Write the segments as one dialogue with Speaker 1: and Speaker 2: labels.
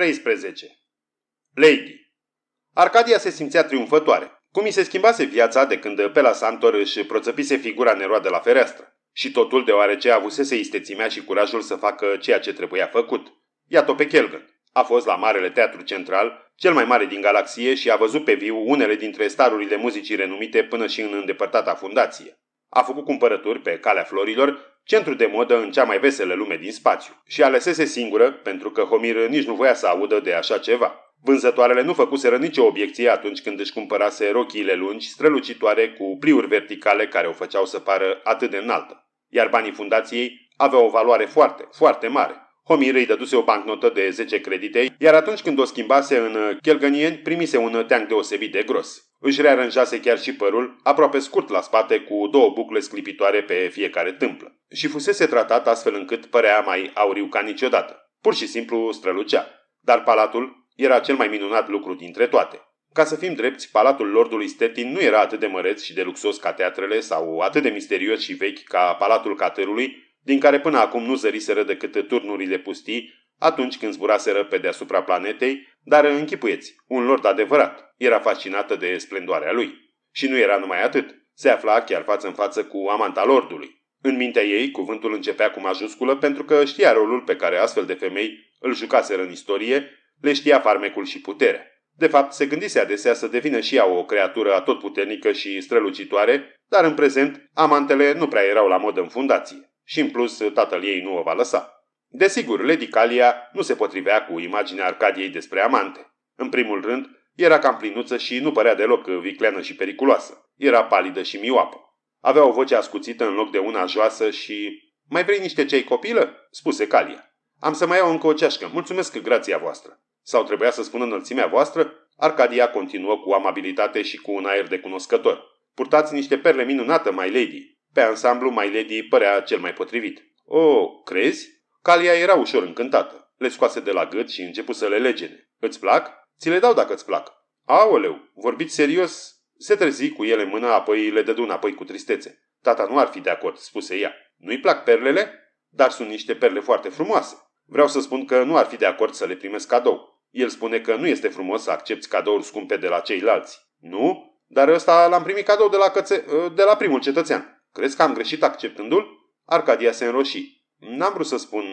Speaker 1: 13. Lady Arcadia se simțea triumfătoare. Cum i se schimbase viața de când la Santor își proțăpise figura neroadă la fereastră. Și totul deoarece avusese istețimea și curajul să facă ceea ce trebuia făcut. Iată-o pe Kelgan. A fost la Marele Teatru Central, cel mai mare din galaxie și a văzut pe viu unele dintre starurile muzicii renumite până și în îndepărtata fundație. A făcut cumpărături pe calea florilor centru de modă în cea mai veselă lume din spațiu, și alesese singură pentru că Homir nici nu voia să audă de așa ceva. Vânzătoarele nu făcuseră nicio obiecție atunci când își cumpărase rochiile lungi, strălucitoare, cu pliuri verticale care o făceau să pară atât de înaltă. Iar banii fundației aveau o valoare foarte, foarte mare. Homir îi dăduse o bancnotă de 10 credite, iar atunci când o schimbase în chelgănieni, primise un teanc deosebit de gros. Își rearanjase chiar și părul, aproape scurt la spate, cu două bucle sclipitoare pe fiecare tâmplă. Și fusese tratat astfel încât părea mai auriu ca niciodată. Pur și simplu strălucea. Dar palatul era cel mai minunat lucru dintre toate. Ca să fim drepți, palatul lordului Stettin nu era atât de măreț și de luxos ca teatrele sau atât de misterios și vechi ca palatul caterului din care până acum nu zăriseră decât turnurile pustii, atunci când zburaseră pe deasupra planetei, dar închipuieți, un lord adevărat era fascinată de splendoarea lui. Și nu era numai atât, se afla chiar față în față cu amanta lordului. În mintea ei, cuvântul începea cu majusculă pentru că știa rolul pe care astfel de femei îl jucaseră în istorie, le știa farmecul și puterea. De fapt, se gândise adesea să devină și ea o creatură atotputernică și strălucitoare, dar în prezent, amantele nu prea erau la modă în fundație. Și în plus, tatăl ei nu o va lăsa. Desigur, Lady Calia nu se potrivea cu imaginea Arcadiei despre amante. În primul rând, era cam plinuță și nu părea deloc vicleană și periculoasă. Era palidă și mioapă. Avea o voce ascuțită în loc de una joasă și... Mai vrei niște cei copilă?" spuse Calia. Am să mai iau încă o ceașcă. Mulțumesc grația voastră." Sau trebuia să spună înălțimea voastră? Arcadia continuă cu amabilitate și cu un aer de cunoscător. Purtați niște perle minunată, my lady. Pe ansamblu, my lady părea cel mai potrivit. O, oh, crezi? Calia era ușor încântată. Le scoase de la gât și începu să le legene. Îți plac? Ți le dau dacă îți plac. Aoleu, vorbiți serios? Se trezi cu ele în mână, apoi le dădu înapoi cu tristețe. Tata nu ar fi de acord, spuse ea. Nu-i plac perlele? Dar sunt niște perle foarte frumoase. Vreau să spun că nu ar fi de acord să le primesc cadou. El spune că nu este frumos să accepti cadouri scumpe de la ceilalți. Nu? Dar ăsta l-am primit cadou de la, căță... de la primul cetățean. Crezi că am greșit acceptându-l? Arcadia se înroși. N-am vrut să spun,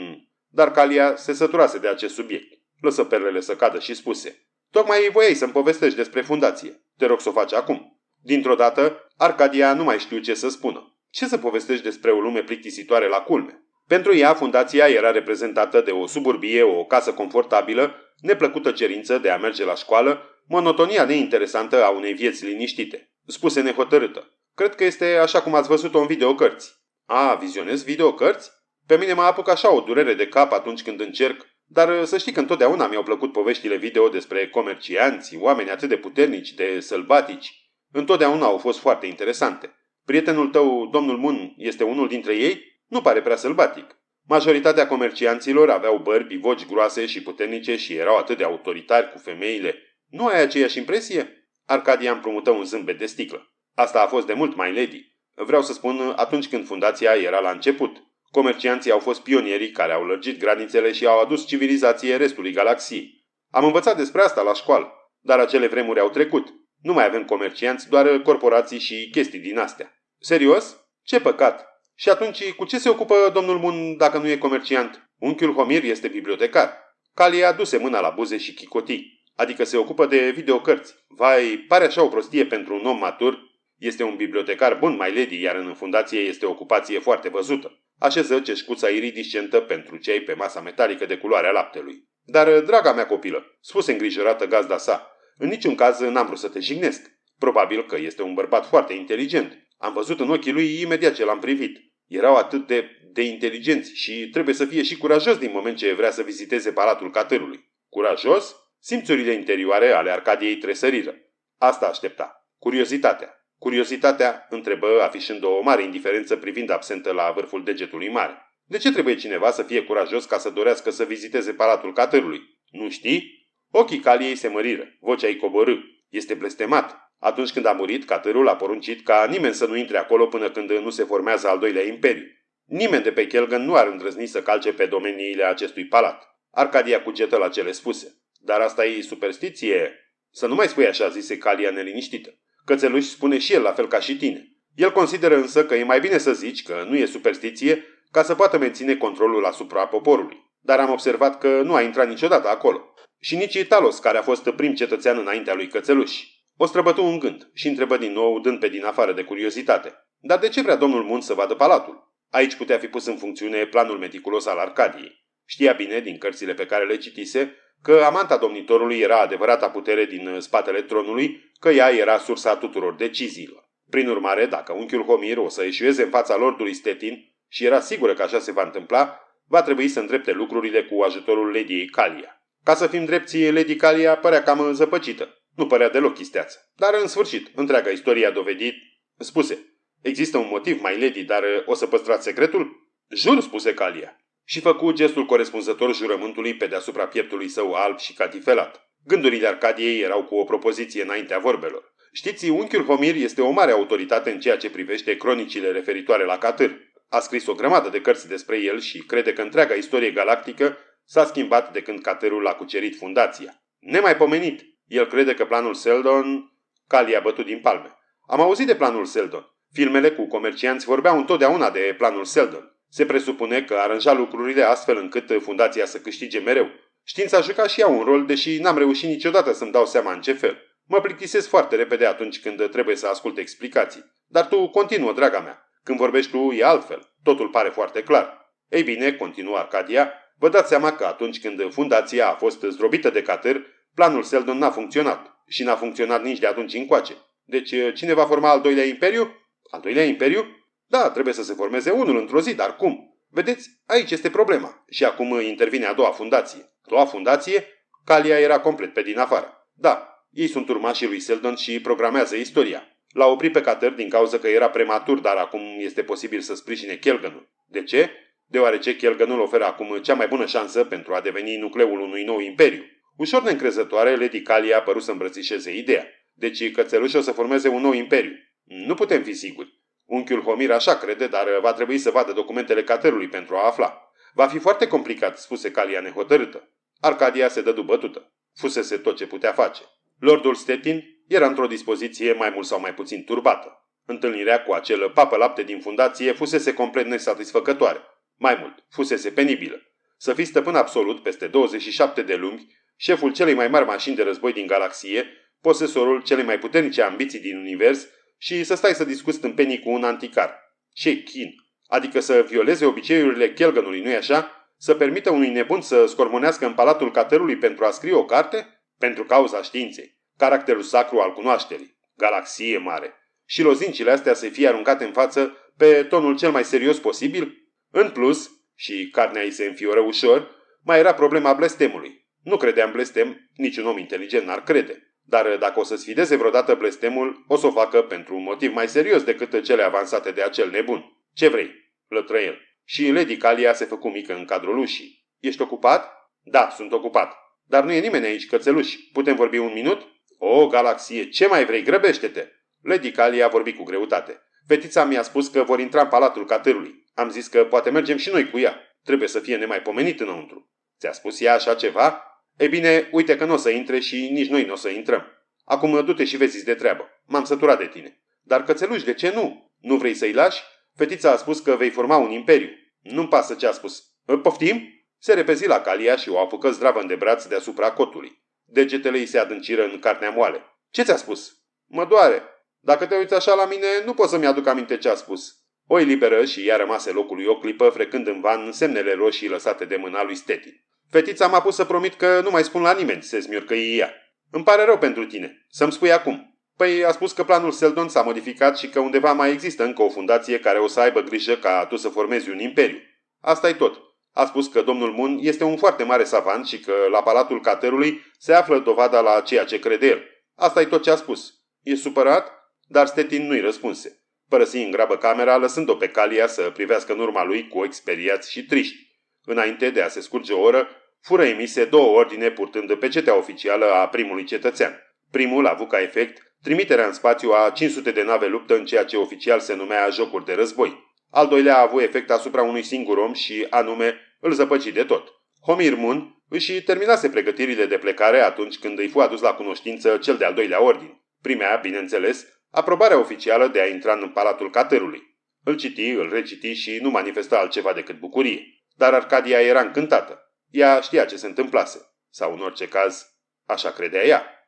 Speaker 1: dar Calia se săturase de acest subiect. Lăsă perlele să cadă și spuse. Tocmai voiai să-mi povestești despre fundație. Te rog să o faci acum. Dintr-o dată, Arcadia nu mai știu ce să spună. Ce să povestești despre o lume plictisitoare la culme? Pentru ea, fundația era reprezentată de o suburbie, o casă confortabilă, neplăcută cerință de a merge la școală, monotonia neinteresantă a unei vieți liniștite. Spuse nehotărâtă. Cred că este așa cum ați văzut-o în videocărți. A, vizionez videocărți? Pe mine mă apuc așa o durere de cap atunci când încerc, dar uh, să știi că întotdeauna mi-au plăcut poveștile video despre comercianți, oameni atât de puternici, de sălbatici. Întotdeauna au fost foarte interesante. Prietenul tău, domnul Mun, este unul dintre ei? Nu pare prea sălbatic. Majoritatea comercianților aveau bărbi, voci groase și puternice și erau atât de autoritari cu femeile. Nu ai aceeași impresie? Arcadia împrumută un zâmbet de sticlă. Asta a fost de mult mai lady. Vreau să spun uh, atunci când fundația era la început. Comercianții au fost pionierii care au lărgit granițele și au adus civilizație restului galaxiei. Am învățat despre asta la școală, dar acele vremuri au trecut. Nu mai avem comercianți, doar corporații și chestii din astea. Serios? Ce păcat! Și atunci, cu ce se ocupă domnul Mun dacă nu e comerciant? Unchiul Homir este bibliotecar. Calia aduse mâna la buze și chicotii, adică se ocupă de videocărți. Vai, pare așa o prostie pentru un om matur. Este un bibliotecar bun, mai lady, iar în fundație este o ocupație foarte văzută. Așeză ceșcuța iridiscentă pentru cei pe masa metalică de culoarea laptelui. Dar, uh, draga mea copilă, spuse îngrijorată gazda sa, în niciun caz uh, n-am vrut să te jignesc. Probabil că este un bărbat foarte inteligent. Am văzut în ochii lui imediat ce l-am privit. Erau atât de, de inteligenți și trebuie să fie și curajos din moment ce vrea să viziteze palatul catărului. Curajos? Simțurile interioare ale Arcadiei tresăriră. Asta aștepta. Curiozitatea. Curiozitatea întrebă, afișând o mare indiferență privind absentă la vârful degetului mare. De ce trebuie cineva să fie curajos ca să dorească să viziteze palatul catărului? Nu știi? Ochii caliei se măriră, vocea ei coborâ. Este blestemat. Atunci când a murit, catărul a poruncit ca nimeni să nu intre acolo până când nu se formează al doilea imperiu. Nimeni de pe Kelgan nu ar îndrăzni să calce pe domeniile acestui palat. Arcadia cugetă la cele spuse. Dar asta e superstiție. Să nu mai spui așa, zise Calia neliniștită. Cățeluș spune și el la fel ca și tine. El consideră însă că e mai bine să zici că nu e superstiție ca să poată menține controlul asupra poporului. Dar am observat că nu a intrat niciodată acolo. Și nici Italos, care a fost prim cetățean înaintea lui Cățeluș. O străbătu un gând și întrebă din nou, dând pe din afară de curiozitate. Dar de ce vrea domnul Munt să vadă palatul? Aici putea fi pus în funcțiune planul meticulos al Arcadiei. Știa bine, din cărțile pe care le citise, că amanta domnitorului era adevărata putere din spatele tronului că ea era sursa tuturor deciziilor. Prin urmare, dacă unchiul Homir o să eșueze în fața lordului Stetin și era sigură că așa se va întâmpla, va trebui să îndrepte lucrurile cu ajutorul Lady Calia. Ca să fim drepți, Lady Calia părea cam înzăpăcită. Nu părea deloc chisteață. Dar, în sfârșit, întreaga istorie a dovedit... Spuse, există un motiv, mai Lady, dar uh, o să păstrați secretul? Jur, spuse Calia. Și făcu gestul corespunzător jurământului pe deasupra pieptului său alb și catifelat. Gândurile Arcadiei erau cu o propoziție înaintea vorbelor. Știți, unchiul Homir este o mare autoritate în ceea ce privește cronicile referitoare la Catâr. A scris o grămadă de cărți despre el și crede că întreaga istorie galactică s-a schimbat de când Catârul a cucerit fundația. Nemaipomenit! El crede că planul Seldon... Cali a bătut din palme. Am auzit de planul Seldon. Filmele cu comercianți vorbeau întotdeauna de planul Seldon. Se presupune că aranja lucrurile astfel încât fundația să câștige mereu. Știința juca și ea un rol, deși n-am reușit niciodată să-mi dau seama în ce fel. Mă plictisesc foarte repede atunci când trebuie să ascult explicații. Dar tu continuă, draga mea. Când vorbești tu, e altfel. Totul pare foarte clar. Ei bine, continuă Arcadia, vă dați seama că atunci când fundația a fost zdrobită de catâr, planul Seldon n-a funcționat. Și n-a funcționat nici de atunci încoace. Deci, eh, cine va forma al doilea imperiu? Al doilea imperiu? Da, trebuie să se formeze unul într-o zi, dar cum? Vedeți, aici este problema. Și acum eh, intervine a doua fundație. Noua fundație? Calia era complet pe din afară. Da, ei sunt urmașii lui Seldon și programează istoria. L-a oprit pe Cater din cauza că era prematur, dar acum este posibil să sprijine Kelganul. De ce? Deoarece Kelganul oferă acum cea mai bună șansă pentru a deveni nucleul unui nou imperiu. Ușor neîncrezătoare, Lady Calia a părut să îmbrățișeze ideea. Deci cățelușul o să formeze un nou imperiu. Nu putem fi siguri. Unchiul Homir așa crede, dar va trebui să vadă documentele Caterului pentru a afla. Va fi foarte complicat, spuse Calia nehotărâtă. Arcadia se dădu bătută. Fusese tot ce putea face. Lordul Stepin era într-o dispoziție mai mult sau mai puțin turbată. Întâlnirea cu acel papă lapte din fundație fusese complet nesatisfăcătoare. Mai mult, fusese penibilă. Să fii stăpân absolut peste 27 de lungi, șeful celei mai mari mașini de război din galaxie, posesorul celei mai puternice ambiții din univers și să stai să discuți tâmpenii cu un anticar. Ce chin! Adică să violeze obiceiurile Kelganului, nu-i așa? Să permită unui nebun să scormonească în palatul catelului pentru a scrie o carte? Pentru cauza științei. Caracterul sacru al cunoașterii. Galaxie mare. Și lozincile astea să fie aruncate în față pe tonul cel mai serios posibil? În plus, și carnea îi se înfioră ușor, mai era problema blestemului. Nu credeam blestem, niciun om inteligent n-ar crede. Dar dacă o să sfideze vreodată blestemul, o să o facă pentru un motiv mai serios decât cele avansate de acel nebun. Ce vrei? el. Și Lady Calia se făcu mică în cadrul ușii. Ești ocupat? Da, sunt ocupat. Dar nu e nimeni aici, cățeluși. Putem vorbi un minut? O, galaxie, ce mai vrei? Grăbește-te! Lady Calia vorbi cu greutate. Fetița mi-a spus că vor intra în palatul catârului. Am zis că poate mergem și noi cu ea. Trebuie să fie nemaipomenit înăuntru. Ți-a spus ea așa ceva? E bine, uite că nu o să intre și nici noi nu o să intrăm. Acum du-te și vezi de treabă. M-am săturat de tine. Dar cățeluși, de ce nu? Nu vrei să-i lași? Fetița a spus că vei forma un imperiu. Nu-mi pasă ce a spus. Poftim? Se repezi la calia și o apucă în de braț deasupra cotului. Degetele îi se adânciră în carnea moale. Ce ți-a spus? Mă doare. Dacă te uiți așa la mine, nu pot să-mi aduc aminte ce a spus. O eliberă și ea rămase locului o clipă, frecând în van semnele roșii lăsate de mâna lui Stetin. Fetița m-a pus să promit că nu mai spun la nimeni, se smiurcăi ea. Îmi pare rău pentru tine. Să-mi spui acum. Păi a spus că planul Seldon s-a modificat și că undeva mai există încă o fundație care o să aibă grijă ca tu să formezi un imperiu. asta e tot. A spus că domnul Mun este un foarte mare savant și că la Palatul Caterului se află dovada la ceea ce crede el. asta e tot ce a spus. E supărat? Dar Stetin nu-i răspunse. Părăsi în grabă camera, lăsând-o pe Calia să privească în urma lui cu experiați și triști. Înainte de a se scurge o oră, fură emise două ordine purtând pecetea oficială a primului cetățean. Primul a avut ca efect Trimiterea în spațiu a 500 de nave luptă în ceea ce oficial se numea jocuri de război. Al doilea a avut efect asupra unui singur om și, anume, îl zăpăci de tot. Homir Mun își terminase pregătirile de plecare atunci când îi fu adus la cunoștință cel de-al doilea ordin. Primea, bineînțeles, aprobarea oficială de a intra în Palatul Caterului. Îl citi, îl reciti și nu manifesta altceva decât bucurie. Dar Arcadia era încântată. Ea știa ce se întâmplase. Sau, în orice caz, așa credea ea.